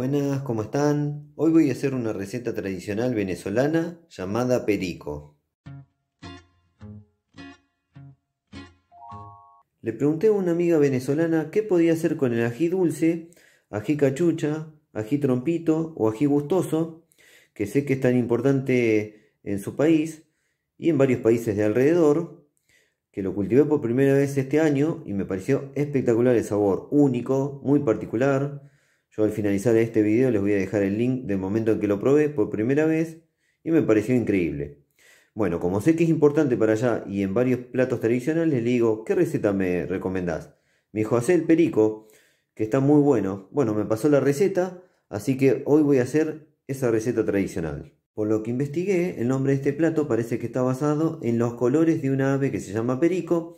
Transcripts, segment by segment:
Buenas, ¿cómo están? Hoy voy a hacer una receta tradicional venezolana llamada perico. Le pregunté a una amiga venezolana qué podía hacer con el ají dulce, ají cachucha, ají trompito o ají gustoso, que sé que es tan importante en su país y en varios países de alrededor, que lo cultivé por primera vez este año y me pareció espectacular el sabor, único, muy particular yo al finalizar este video les voy a dejar el link del momento en que lo probé por primera vez y me pareció increíble. Bueno, como sé que es importante para allá y en varios platos tradicionales, les digo, ¿qué receta me recomendás? Me dijo, el perico, que está muy bueno. Bueno, me pasó la receta, así que hoy voy a hacer esa receta tradicional. Por lo que investigué, el nombre de este plato parece que está basado en los colores de una ave que se llama perico,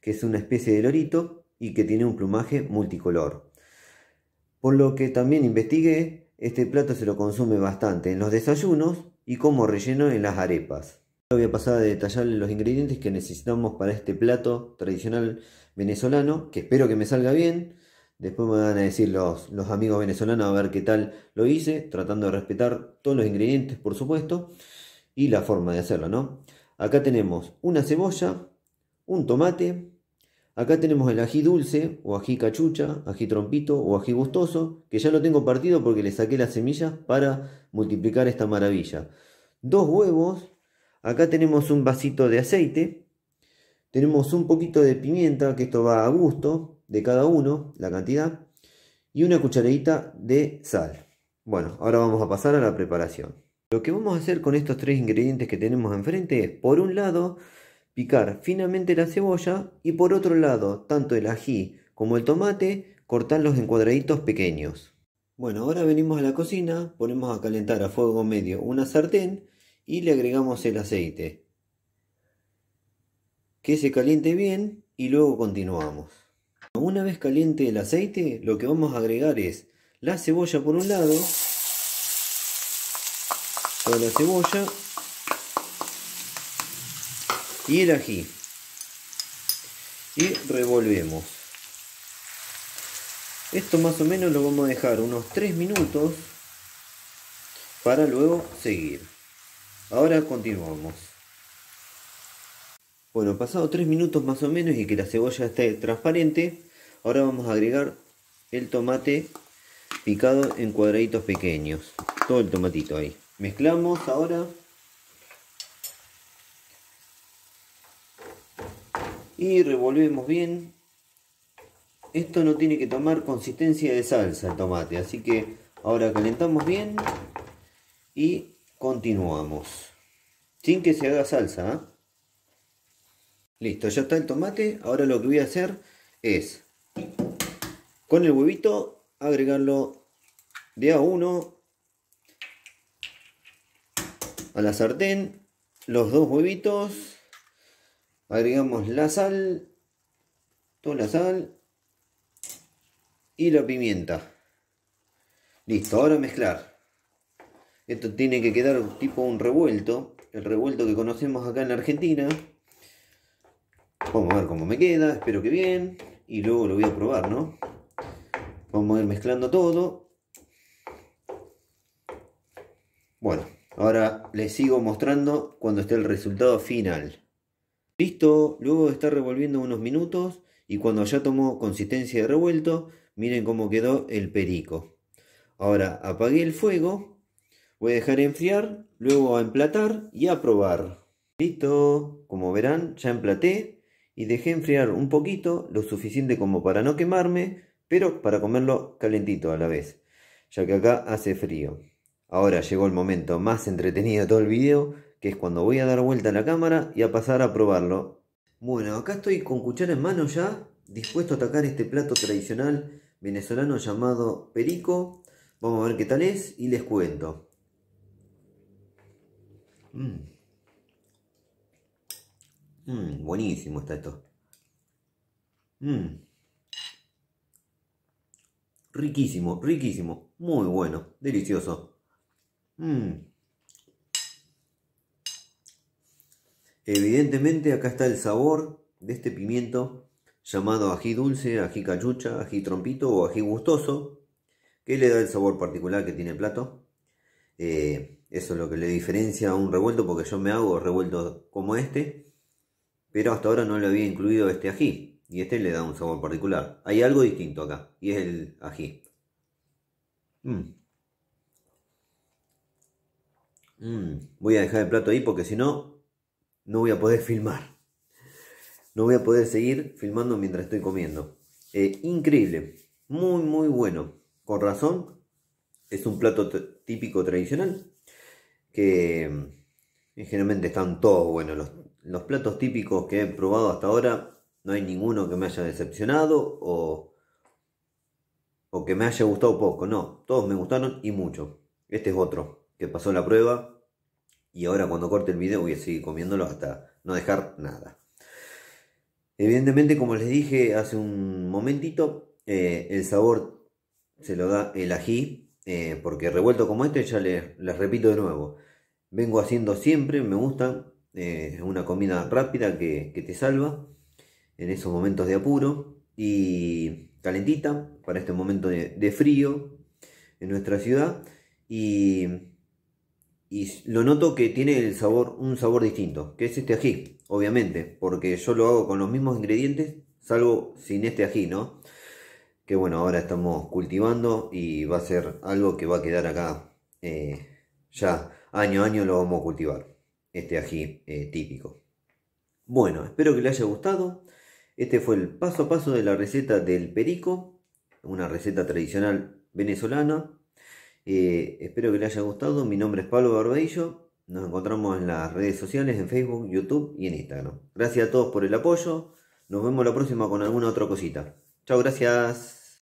que es una especie de lorito y que tiene un plumaje multicolor. Por lo que también investigué, este plato se lo consume bastante en los desayunos y como relleno en las arepas. Ahora voy a pasar a detallarles los ingredientes que necesitamos para este plato tradicional venezolano, que espero que me salga bien. Después me van a decir los, los amigos venezolanos a ver qué tal lo hice, tratando de respetar todos los ingredientes, por supuesto, y la forma de hacerlo, ¿no? Acá tenemos una cebolla, un tomate, Acá tenemos el ají dulce o ají cachucha, ají trompito o ají gustoso, que ya lo tengo partido porque le saqué las semillas para multiplicar esta maravilla. Dos huevos, acá tenemos un vasito de aceite, tenemos un poquito de pimienta, que esto va a gusto de cada uno, la cantidad, y una cucharadita de sal. Bueno, ahora vamos a pasar a la preparación. Lo que vamos a hacer con estos tres ingredientes que tenemos enfrente es, por un lado, Picar finamente la cebolla y por otro lado, tanto el ají como el tomate, cortarlos en cuadraditos pequeños. Bueno, ahora venimos a la cocina, ponemos a calentar a fuego medio una sartén y le agregamos el aceite. Que se caliente bien y luego continuamos. Una vez caliente el aceite, lo que vamos a agregar es la cebolla por un lado, toda la cebolla y el Y revolvemos. Esto más o menos lo vamos a dejar unos 3 minutos para luego seguir. Ahora continuamos. Bueno, pasado 3 minutos más o menos y que la cebolla esté transparente, ahora vamos a agregar el tomate picado en cuadraditos pequeños. Todo el tomatito ahí. Mezclamos ahora y revolvemos bien. Esto no tiene que tomar consistencia de salsa el tomate, así que ahora calentamos bien y continuamos. Sin que se haga salsa. ¿ah? Listo, ya está el tomate. Ahora lo que voy a hacer es con el huevito agregarlo de a uno a la sartén. Los dos huevitos agregamos la sal, toda la sal y la pimienta. Listo, ahora mezclar. Esto tiene que quedar tipo un revuelto, el revuelto que conocemos acá en la Argentina. Vamos a ver cómo me queda, espero que bien. Y luego lo voy a probar, ¿no? Vamos a ir mezclando todo. Bueno, ahora les sigo mostrando cuando esté el resultado final. Listo, luego de estar revolviendo unos minutos y cuando ya tomó consistencia de revuelto, miren cómo quedó el perico. Ahora apagué el fuego, voy a dejar enfriar, luego a emplatar y a probar. Listo, como verán ya emplaté y dejé enfriar un poquito, lo suficiente como para no quemarme, pero para comerlo calentito a la vez, ya que acá hace frío. Ahora llegó el momento más entretenido de todo el video, que es cuando voy a dar vuelta a la cámara y a pasar a probarlo. Bueno, acá estoy con cuchara en mano ya, dispuesto a atacar este plato tradicional venezolano llamado perico. Vamos a ver qué tal es y les cuento. Mmm, buenísimo está esto. Mm. Riquísimo, riquísimo. Muy bueno, delicioso. Mmm. Evidentemente acá está el sabor de este pimiento llamado ají dulce, ají cachucha, ají trompito o ají gustoso, que le da el sabor particular que tiene el plato. Eh, eso es lo que le diferencia a un revuelto, porque yo me hago revuelto como este, pero hasta ahora no le había incluido este ají, y este le da un sabor particular. Hay algo distinto acá, y es el ají. Mm. Mm. Voy a dejar el plato ahí porque si no no voy a poder filmar. No voy a poder seguir filmando mientras estoy comiendo. Eh, increíble, muy muy bueno. Con razón, es un plato típico tradicional que mm, eh, generalmente están todos buenos. Los, los platos típicos que he probado hasta ahora, no hay ninguno que me haya decepcionado o, o que me haya gustado poco. No, todos me gustaron y mucho. Este es otro que pasó la prueba y ahora cuando corte el video voy a seguir comiéndolo hasta no dejar nada. Evidentemente, como les dije hace un momentito, eh, el sabor se lo da el ají, eh, porque revuelto como este, ya les, repito de nuevo, vengo haciendo siempre, me gusta, eh, es una comida rápida que, te salva en esos momentos de apuro y calentita para este momento de, de frío en nuestra ciudad y y lo noto que tiene el sabor, un sabor distinto, que es este ají, obviamente, porque yo lo hago con los mismos ingredientes, salvo sin este ají, ¿no? Que bueno, ahora estamos cultivando y va a ser algo que va a quedar acá, eh, ya año a año lo vamos a cultivar, este ají eh, típico. Bueno, espero que les haya gustado. Este fue el paso a paso de la receta del perico, una receta tradicional venezolana eh, espero que les haya gustado. Mi nombre es Pablo Barbello. Nos encontramos en las redes sociales, en Facebook, YouTube y en Instagram. Gracias a todos por el apoyo. Nos vemos la próxima con alguna otra cosita. Chao, gracias.